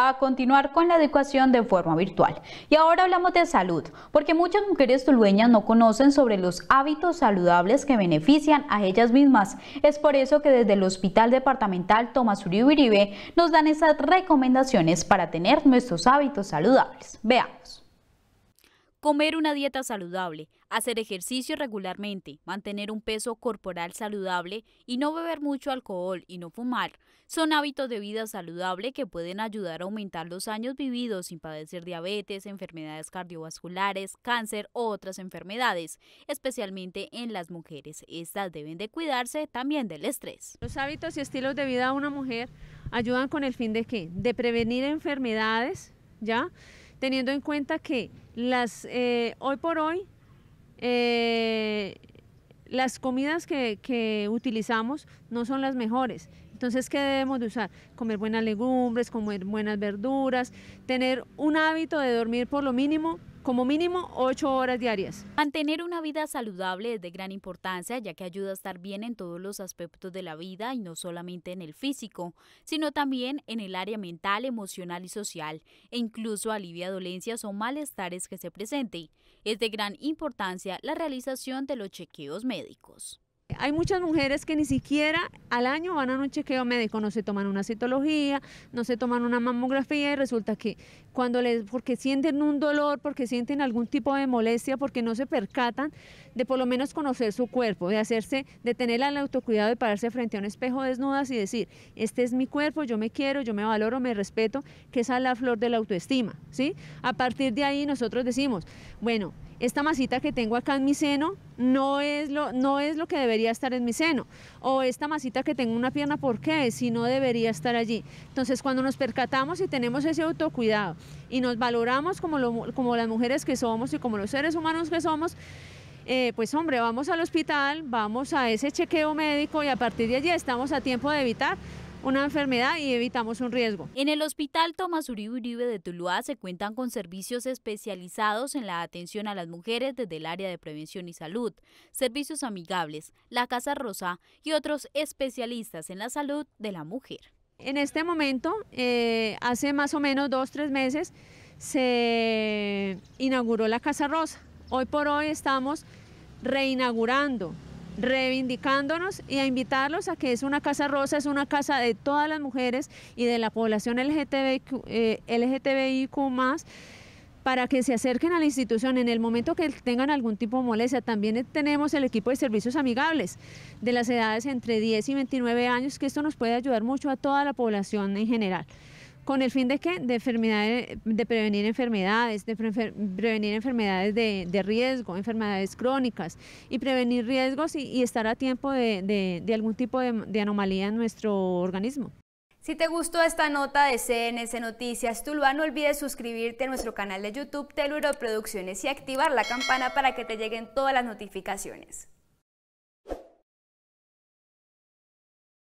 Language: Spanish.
a continuar con la educación de forma virtual. Y ahora hablamos de salud, porque muchas mujeres tulueñas no conocen sobre los hábitos saludables que benefician a ellas mismas. Es por eso que desde el Hospital Departamental Tomás Uribe nos dan esas recomendaciones para tener nuestros hábitos saludables. Veamos. Comer una dieta saludable, hacer ejercicio regularmente, mantener un peso corporal saludable y no beber mucho alcohol y no fumar son hábitos de vida saludable que pueden ayudar a aumentar los años vividos sin padecer diabetes, enfermedades cardiovasculares, cáncer u otras enfermedades, especialmente en las mujeres. Estas deben de cuidarse también del estrés. Los hábitos y estilos de vida de una mujer ayudan con el fin de qué? De prevenir enfermedades, ¿ya? teniendo en cuenta que las, eh, hoy por hoy eh, las comidas que, que utilizamos no son las mejores. Entonces, ¿qué debemos de usar? Comer buenas legumbres, comer buenas verduras, tener un hábito de dormir por lo mínimo como mínimo 8 horas diarias. Mantener una vida saludable es de gran importancia ya que ayuda a estar bien en todos los aspectos de la vida y no solamente en el físico, sino también en el área mental, emocional y social e incluso alivia dolencias o malestares que se presenten. Es de gran importancia la realización de los chequeos médicos. Hay muchas mujeres que ni siquiera al año van a un chequeo médico, no se toman una citología, no se toman una mamografía y resulta que cuando les, porque sienten un dolor, porque sienten algún tipo de molestia, porque no se percatan de por lo menos conocer su cuerpo, de hacerse, de tener el autocuidado, de pararse frente a un espejo desnudas y decir, este es mi cuerpo, yo me quiero, yo me valoro, me respeto, que esa es la flor de la autoestima, ¿sí? A partir de ahí nosotros decimos, bueno, esta masita que tengo acá en mi seno no es lo, no es lo que debería estar en mi seno, o esta masita que tengo en una pierna, ¿por qué? Si no debería estar allí. Entonces, cuando nos percatamos y tenemos ese autocuidado y nos valoramos como, lo, como las mujeres que somos y como los seres humanos que somos, eh, pues hombre, vamos al hospital, vamos a ese chequeo médico y a partir de allí estamos a tiempo de evitar una enfermedad y evitamos un riesgo. En el Hospital Tomás Uribe Uribe de Tuluá se cuentan con servicios especializados en la atención a las mujeres desde el área de prevención y salud, servicios amigables, la Casa Rosa y otros especialistas en la salud de la mujer. En este momento, eh, hace más o menos dos, tres meses, se inauguró la Casa Rosa. Hoy por hoy estamos reinaugurando reivindicándonos y a invitarlos a que es una casa rosa, es una casa de todas las mujeres y de la población LGTBIQ, eh, para que se acerquen a la institución en el momento que tengan algún tipo de molestia. También tenemos el equipo de servicios amigables de las edades entre 10 y 29 años, que esto nos puede ayudar mucho a toda la población en general con el fin de qué? de prevenir enfermedades, de prevenir enfermedades de, riesgo, enfermedades crónicas y prevenir riesgos y, estar a tiempo de, algún tipo de anomalía en nuestro organismo. Si te gustó esta nota de CNS Noticias Tuluá, no olvides suscribirte a nuestro canal de YouTube Teluro Producciones y activar la campana para que te lleguen todas las notificaciones.